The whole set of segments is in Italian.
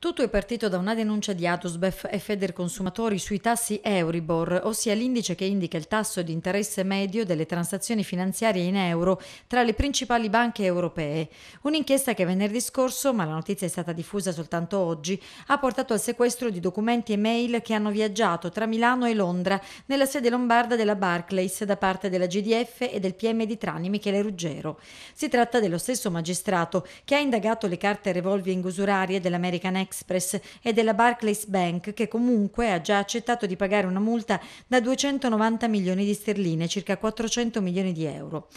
Tutto è partito da una denuncia di Atusbef e Feder Consumatori sui tassi Euribor, ossia l'indice che indica il tasso di interesse medio delle transazioni finanziarie in euro tra le principali banche europee. Un'inchiesta che venerdì scorso, ma la notizia è stata diffusa soltanto oggi, ha portato al sequestro di documenti e mail che hanno viaggiato tra Milano e Londra nella sede lombarda della Barclays da parte della GDF e del PM di Trani Michele Ruggero. Si tratta dello stesso magistrato che ha indagato le carte revolving usurarie dell'American Ex Express e della Barclays Bank, che comunque ha già accettato di pagare una multa da 290 milioni di sterline, circa 400 milioni di euro.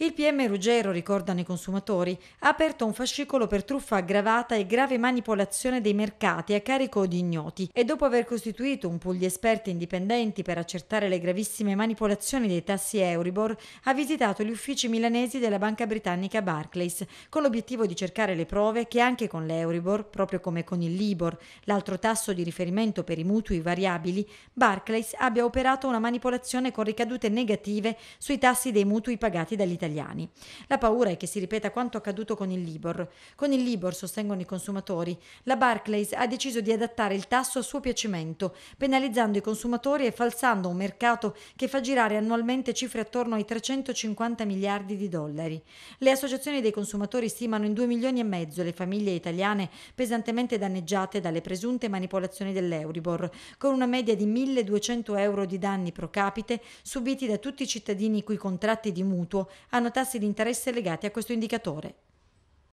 Il PM Ruggero, ricordano i consumatori, ha aperto un fascicolo per truffa aggravata e grave manipolazione dei mercati a carico di ignoti e dopo aver costituito un pool di esperti indipendenti per accertare le gravissime manipolazioni dei tassi Euribor, ha visitato gli uffici milanesi della banca britannica Barclays con l'obiettivo di cercare le prove che anche con l'Euribor, proprio come con il Libor, l'altro tasso di riferimento per i mutui variabili, Barclays abbia operato una manipolazione con ricadute negative sui tassi dei mutui pagati dall'Italia italiani. La paura è che si ripeta quanto accaduto con il Libor. Con il Libor, sostengono i consumatori, la Barclays ha deciso di adattare il tasso a suo piacimento, penalizzando i consumatori e falsando un mercato che fa girare annualmente cifre attorno ai 350 miliardi di dollari. Le associazioni dei consumatori stimano in 2 milioni e mezzo le famiglie italiane pesantemente danneggiate dalle presunte manipolazioni dell'Euribor, con una media di 1200 euro di danni pro capite subiti da tutti i cittadini cui contratti di mutuo hanno hanno tassi di interesse legati a questo indicatore.